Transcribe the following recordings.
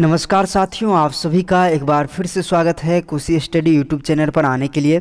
नमस्कार साथियों आप सभी का एक बार फिर से स्वागत है कुशी स्टडी यूट्यूब चैनल पर आने के लिए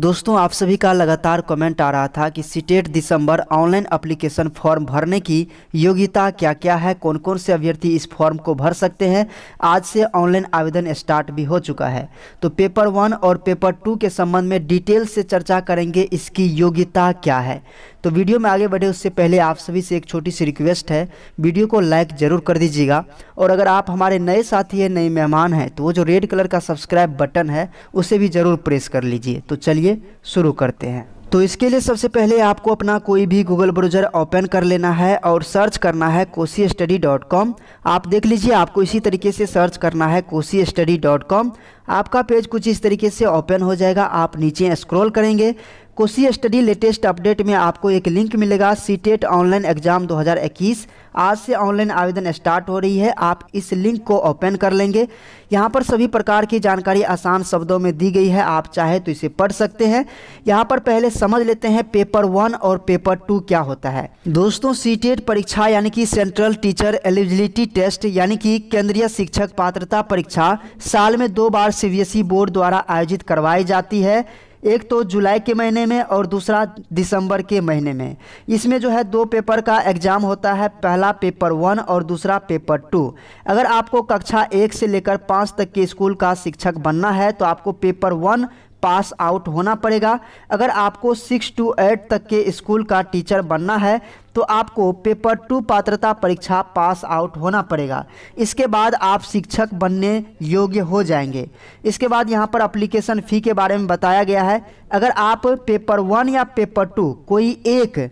दोस्तों आप सभी का लगातार कमेंट आ रहा था कि सीटेट दिसंबर ऑनलाइन अप्लीकेशन फॉर्म भरने की योग्यता क्या क्या है कौन कौन से अभ्यर्थी इस फॉर्म को भर सकते हैं आज से ऑनलाइन आवेदन स्टार्ट भी हो चुका है तो पेपर वन और पेपर टू के संबंध में डिटेल से चर्चा करेंगे इसकी योग्यता क्या है तो वीडियो में आगे बढ़े उससे पहले आप सभी से एक छोटी सी रिक्वेस्ट है वीडियो को लाइक ज़रूर कर दीजिएगा और अगर आप हमारे नए साथी हैं नए मेहमान हैं तो वो जो रेड कलर का सब्सक्राइब बटन है उसे भी ज़रूर प्रेस कर लीजिए तो चलिए लिए शुरू करते हैं तो इसके लिए सबसे पहले आपको अपना कोई भी गूगल ब्राउज़र ओपन कर लेना है और सर्च करना है कोसी स्टडी डॉट कॉम आप देख लीजिए आपको इसी तरीके से सर्च करना है कोसी स्टडी डॉट कॉम आपका पेज कुछ इस तरीके से ओपन हो जाएगा आप नीचे स्क्रॉल करेंगे कोसी स्टडी लेटेस्ट अपडेट में आपको एक लिंक मिलेगा C TET e online exam 2021 आज से ऑनलाइन आवेदन स्टार्ट हो रही है आप इस लिंक को ओपन कर लेंगे यहाँ पर सभी प्रकार की जानकारी आसान शब्दों में दी गई है आप चाहे तो इसे पढ़ सकते हैं यहाँ पर पहले समझ लेते हैं पेपर वन और पेपर टू क्या होता है दोस्तों सी टेट e परीक्षा यानी कि सेंट्रल टीचर एलिजिबिलिटी टेस्ट यानी कि केंद्रीय शिक्षक पात्रता परीक्षा साल में दो बार सी e बोर्ड द्वारा आयोजित करवाई जाती है एक तो जुलाई के महीने में और दूसरा दिसंबर के महीने में इसमें जो है दो पेपर का एग्ज़ाम होता है पहला पेपर वन और दूसरा पेपर टू अगर आपको कक्षा एक से लेकर पाँच तक के स्कूल का शिक्षक बनना है तो आपको पेपर वन पास आउट होना पड़ेगा अगर आपको सिक्स टू एट तक के स्कूल का टीचर बनना है तो आपको पेपर टू पात्रता परीक्षा पास आउट होना पड़ेगा इसके बाद आप शिक्षक बनने योग्य हो जाएंगे इसके बाद यहाँ पर अप्लीकेशन फ़ी के बारे में बताया गया है अगर आप पेपर वन या पेपर टू कोई एक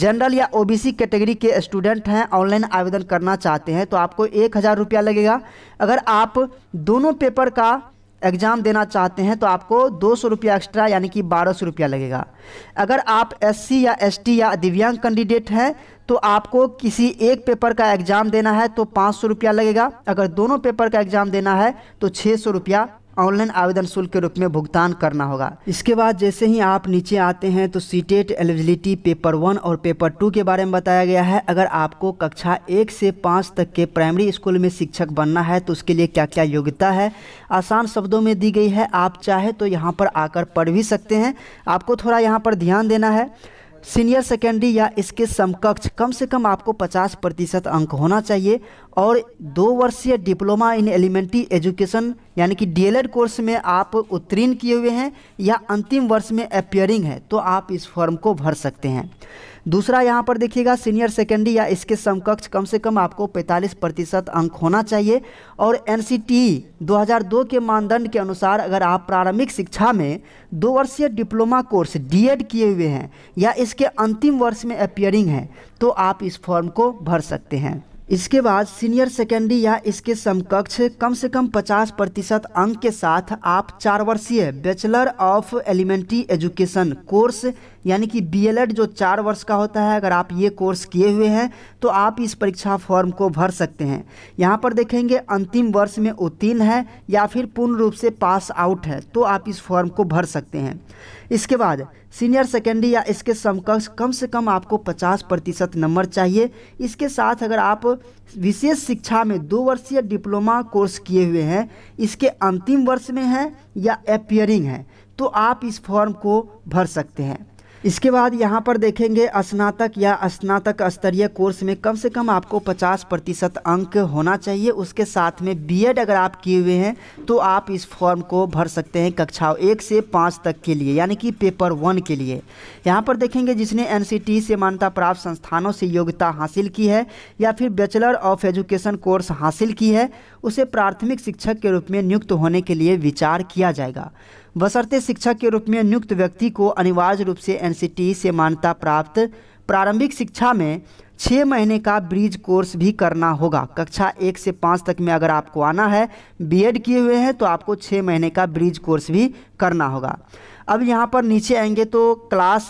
जनरल या ओबीसी कैटेगरी के स्टूडेंट हैं ऑनलाइन आवेदन करना चाहते हैं तो आपको एक हज़ार रुपया लगेगा अगर आप दोनों पेपर का एग्ज़ाम देना चाहते हैं तो आपको दो सौ रुपया एक्स्ट्रा यानी कि बारह सौ रुपया लगेगा अगर आप एससी या एसटी या दिव्यांग कैंडिडेट हैं तो आपको किसी एक पेपर का एग्ज़ाम देना है तो पाँच सौ रुपया लगेगा अगर दोनों पेपर का एग्ज़ाम देना है तो छः सौ रुपया ऑनलाइन आवेदन शुल्क के रूप में भुगतान करना होगा इसके बाद जैसे ही आप नीचे आते हैं तो C TET eligibility paper one और पेपर टू के बारे में बताया गया है अगर आपको कक्षा एक से पाँच तक के प्राइमरी स्कूल में शिक्षक बनना है तो उसके लिए क्या क्या योग्यता है आसान शब्दों में दी गई है आप चाहे तो यहाँ पर आकर पढ़ भी सकते हैं आपको थोड़ा यहाँ पर ध्यान देना है सीनियर सेकेंडरी या इसके समकक्ष कम से कम आपको 50 प्रतिशत अंक होना चाहिए और दो वर्षीय डिप्लोमा इन एलिमेंट्री एजुकेशन यानी कि डीएलएड कोर्स में आप उत्तीर्ण किए हुए हैं या अंतिम वर्ष में अपियरिंग है तो आप इस फॉर्म को भर सकते हैं दूसरा यहाँ पर देखिएगा सीनियर सेकेंडरी या इसके समकक्ष कम से कम आपको 45 प्रतिशत अंक होना चाहिए और एन 2002 के मानदंड के अनुसार अगर आप प्रारंभिक शिक्षा में दो वर्षीय डिप्लोमा कोर्स डीएड किए हुए हैं या इसके अंतिम वर्ष में अपियरिंग हैं तो आप इस फॉर्म को भर सकते हैं इसके बाद सीनियर सेकेंडरी या इसके समकक्ष कम से कम 50 प्रतिशत अंक के साथ आप चार वर्षीय bachelor of elementary education course यानी कि बीएलएड e जो चार वर्ष का होता है अगर आप ये कोर्स किए हुए हैं तो आप इस परीक्षा फॉर्म को भर सकते हैं यहाँ पर देखेंगे अंतिम वर्ष में उत्तीर्ण है या फिर पूर्ण रूप से पास आउट है तो आप इस फॉर्म को भर सकते हैं इसके बाद सीनियर सेकेंडरी या इसके समकक्ष कम से कम आपको 50 प्रतिशत नंबर चाहिए इसके साथ अगर आप विशेष शिक्षा में दो वर्षीय डिप्लोमा कोर्स किए हुए हैं इसके अंतिम वर्ष में हैं या अपियरिंग है तो आप इस फॉर्म को भर सकते हैं इसके बाद यहाँ पर देखेंगे स्नातक या स्नातक स्तरीय कोर्स में कम से कम आपको 50 प्रतिशत अंक होना चाहिए उसके साथ में बीएड अगर आप किए हुए हैं तो आप इस फॉर्म को भर सकते हैं कक्षा एक से पाँच तक के लिए यानी कि पेपर वन के लिए यहाँ पर देखेंगे जिसने एन से मान्यता प्राप्त संस्थानों से योग्यता हासिल की है या फिर बैचलर ऑफ एजुकेशन कोर्स हासिल की है उसे प्राथमिक शिक्षक के रूप में नियुक्त होने के लिए विचार किया जाएगा बसरते शिक्षक के रूप में नियुक्त व्यक्ति को अनिवार्य रूप से एन से मान्यता प्राप्त प्रारंभिक शिक्षा में छः महीने का ब्रिज कोर्स भी करना होगा कक्षा एक से पाँच तक में अगर आपको आना है बीएड किए हुए हैं तो आपको छः महीने का ब्रिज कोर्स भी करना होगा अब यहाँ पर नीचे आएंगे तो क्लास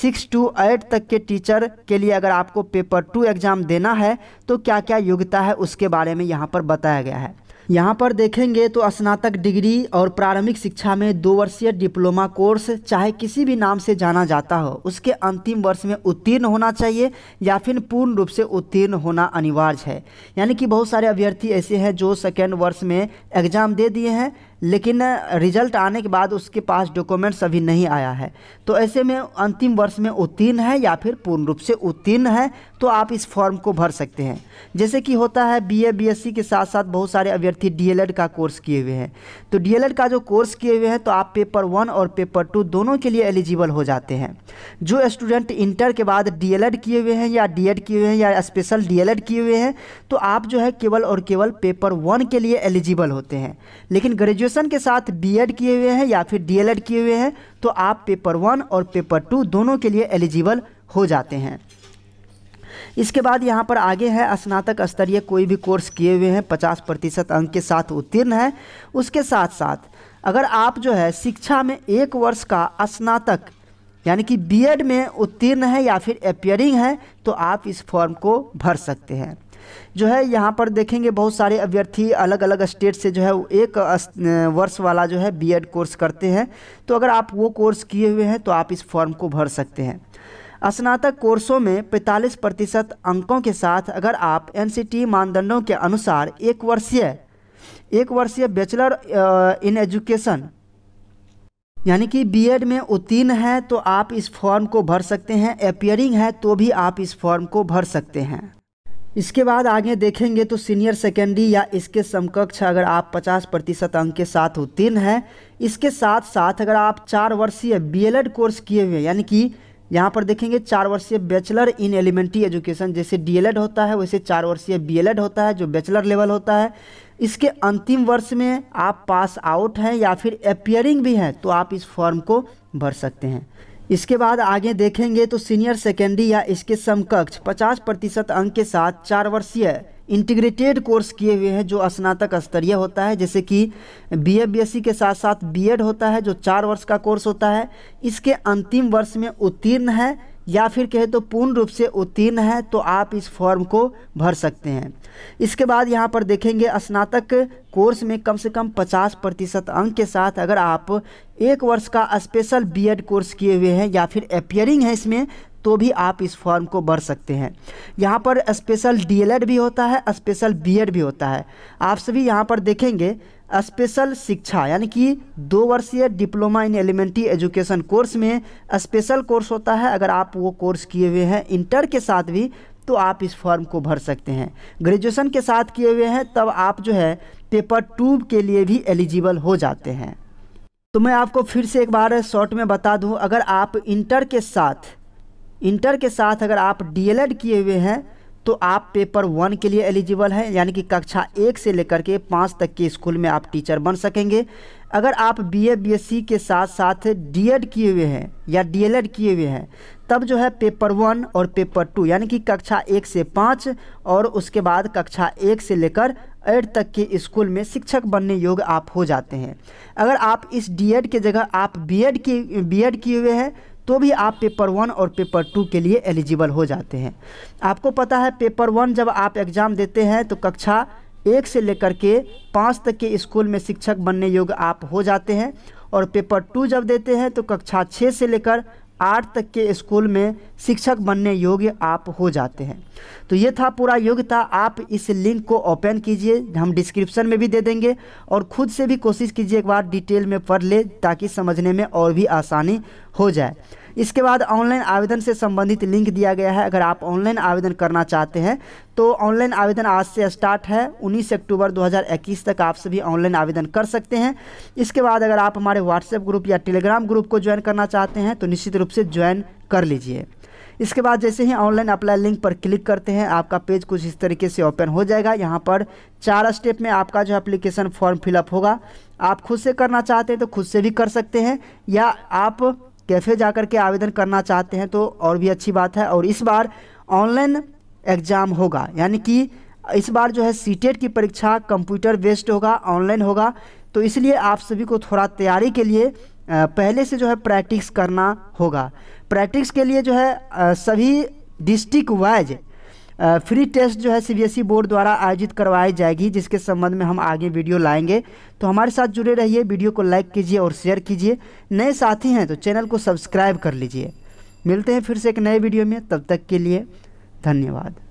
सिक्स टू एट तक के टीचर के लिए अगर आपको पेपर टू एग्ज़ाम देना है तो क्या क्या योग्यता है उसके बारे में यहाँ पर बताया गया है यहाँ पर देखेंगे तो स्नातक डिग्री और प्रारंभिक शिक्षा में दो वर्षीय डिप्लोमा कोर्स चाहे किसी भी नाम से जाना जाता हो उसके अंतिम वर्ष में उत्तीर्ण होना चाहिए या फिर पूर्ण रूप से उत्तीर्ण होना अनिवार्य है यानी कि बहुत सारे अभ्यर्थी ऐसे हैं जो सेकेंड वर्ष में एग्ज़ाम दे दिए हैं लेकिन रिजल्ट आने के बाद उसके पास डॉक्यूमेंट्स अभी नहीं आया है तो ऐसे में अंतिम वर्ष में उत्तीर्ण है या फिर पूर्ण रूप से उत्तीर्ण है तो आप इस फॉर्म को भर सकते हैं जैसे कि होता है बीए बीएससी के साथ साथ बहुत सारे अभ्यर्थी विद्यार्थी डीएलएड का कोर्स किए हुए हैं तो डीएलएड का जो कोर्स किए हुए हैं तो आप पेपर वन और पेपर टू दोनों के लिए एलिजिबल हो जाते हैं जो स्टूडेंट इंटर के बाद डीएलएड किए हुए हैं या डीएड किए हुए हैं या स्पेशल डीएलएड किए हुए हैं तो आप जो है केवल और केवल पेपर वन के लिए एलिजिबल होते हैं लेकिन ग्रेजुएसन के साथ बी किए हुए हैं या फिर डीएलएड किए हुए हैं तो आप पेपर वन और पेपर टू दोनों के लिए एलिजिबल हो जाते हैं इसके बाद यहाँ पर आगे है स्नातक स्तरीय कोई भी कोर्स किए हुए हैं पचास प्रतिशत अंक के साथ उत्तीर्ण है उसके साथ साथ अगर आप जो है शिक्षा में एक वर्ष का स्नातक यानी कि बीएड में उत्तीर्ण है या फिर अपियरिंग है तो आप इस फॉर्म को भर सकते हैं जो है यहाँ पर देखेंगे बहुत सारे अभ्यर्थी अलग अलग स्टेट से जो है एक वर्ष वाला जो है बीएड कोर्स करते हैं तो अगर आप वो कोर्स किए हुए हैं तो आप इस फॉर्म को भर सकते हैं स्नातक कोर्सों में 45 प्रतिशत अंकों के साथ अगर आप एनसीटी मानदंडों के अनुसार एक वर्षीय एक वर्षीय बैचलर इन एजुकेशन यानी कि बीएड में उत्तीर्ण है तो आप इस फॉर्म को भर सकते हैं अपियरिंग है तो भी आप इस फॉर्म को भर सकते हैं इसके बाद आगे देखेंगे तो सीनियर सेकेंडरी या इसके समकक्ष अगर आप 50 प्रतिशत अंक के साथ उत्तीर्ण हैं इसके साथ साथ अगर आप चार वर्षीय बीएलएड कोर्स किए हुए यानी कि यहाँ पर देखेंगे चार वर्षीय बैचलर इन एलिमेंट्री एजुकेशन जैसे डीएलएड होता है वैसे चार वर्षीय बीएलएड होता है जो बैचलर लेवल होता है इसके अंतिम वर्ष में आप पास आउट हैं या फिर अपियरिंग भी हैं तो आप इस फॉर्म को भर सकते हैं इसके बाद आगे देखेंगे तो सीनियर सेकेंडरी या इसके समकक्ष 50 प्रतिशत अंक के साथ चार वर्षीय इंटीग्रेटेड कोर्स किए हुए हैं जो स्नातक स्तरीय होता है जैसे कि B A B S C के साथ साथ बी एड होता है जो चार वर्ष का कोर्स होता है इसके अंतिम वर्ष में उत्तीर्ण है या फिर कहे तो पूर्ण रूप से उत्तीर्ण है तो आप इस फॉर्म को भर सकते हैं इसके बाद यहाँ पर देखेंगे स्नातक कोर्स में कम से कम 50 प्रतिशत अंक के साथ अगर आप एक वर्ष का स्पेशल बीएड कोर्स किए हुए हैं या फिर अपियरिंग है इसमें तो भी आप इस फॉर्म को भर सकते हैं यहाँ पर स्पेशल डीएलएड भी होता है स्पेशल बीएड भी होता है आप सभी यहाँ पर देखेंगे स्पेशल शिक्षा यानी कि दो वर्षीय diploma in elementary education course में स्पेशल कोर्स होता है अगर आप वो कोर्स किए हुए हैं इंटर के साथ भी तो आप इस फॉर्म को भर सकते हैं ग्रेजुएशन के साथ किए हुए हैं तब आप जो है पेपर टू के लिए भी एलिजिबल हो जाते हैं तो मैं आपको फिर से एक बार शॉर्ट में बता दूं अगर आप इंटर के साथ इंटर के साथ अगर आप डीएलएड किए हुए हैं तो आप पेपर वन के लिए एलिजिबल हैं यानी कि कक्षा एक से लेकर के पाँच तक के स्कूल में आप टीचर बन सकेंगे अगर आप बीए बीएससी के साथ साथ डीएड किए हुए हैं या डीएलएड किए हुए हैं तब जो है पेपर वन और पेपर टू यानी कि कक्षा एक से पाँच और उसके बाद कक्षा एक से लेकर एट तक के स्कूल में शिक्षक बनने योग्य आप हो जाते हैं अगर आप इस डीएड के जगह आप बीएड की बीएड किए हुए हैं तो भी आप पेपर वन और पेपर टू के लिए एलिजिबल हो जाते हैं आपको पता है पेपर वन जब आप एग्ज़ाम देते हैं तो कक्षा एक से लेकर के पाँच तक के स्कूल में शिक्षक बनने योग्य आप हो जाते हैं और पेपर टू जब देते हैं तो कक्षा छः से लेकर आठ तक के स्कूल में शिक्षक बनने योग्य आप हो जाते हैं तो ये था पूरा योग्यता आप इस लिंक को ओपन कीजिए हम डिस्क्रिप्शन में भी दे देंगे और ख़ुद से भी कोशिश कीजिए एक बार डिटेल में पढ़ ले ताकि समझने में और भी आसानी हो जाए इसके बाद ऑनलाइन आवेदन से संबंधित लिंक दिया गया है अगर आप ऑनलाइन आवेदन करना चाहते हैं तो ऑनलाइन आवेदन आज से स्टार्ट है 19 अक्टूबर 2021 तक आप सभी ऑनलाइन आवेदन कर सकते हैं इसके बाद अगर आप हमारे व्हाट्सएप ग्रुप या टेलीग्राम ग्रुप को ज्वाइन करना चाहते हैं तो निश्चित रूप से ज्वाइन कर लीजिए इसके बाद जैसे ही ऑनलाइन अप्लाई लिंक पर क्लिक करते हैं आपका पेज कुछ इस तरीके से ओपन हो जाएगा यहाँ पर चार स्टेप में आपका जो एप्लीकेशन फॉर्म फिलअप होगा आप खुद से करना चाहते हैं तो खुद से भी कर सकते हैं या आप कैफ़े जा कर के आवेदन करना चाहते हैं तो और भी अच्छी बात है और इस बार ऑनलाइन एग्ज़ाम होगा यानी कि इस बार जो है सीटेट की परीक्षा कंप्यूटर बेस्ड होगा ऑनलाइन होगा तो इसलिए आप सभी को थोड़ा तैयारी के लिए पहले से जो है प्रैक्टिस करना होगा प्रैक्टिस के लिए जो है सभी डिस्ट्रिक्ट वाइज फ्री टेस्ट जो है सीबीएसई बोर्ड e द्वारा आयोजित करवाई जाएगी जिसके संबंध में हम आगे वीडियो लाएंगे तो हमारे साथ जुड़े रहिए वीडियो को लाइक कीजिए और शेयर कीजिए नए साथी हैं तो चैनल को सब्सक्राइब कर लीजिए मिलते हैं फिर से एक नए वीडियो में तब तक के लिए धन्यवाद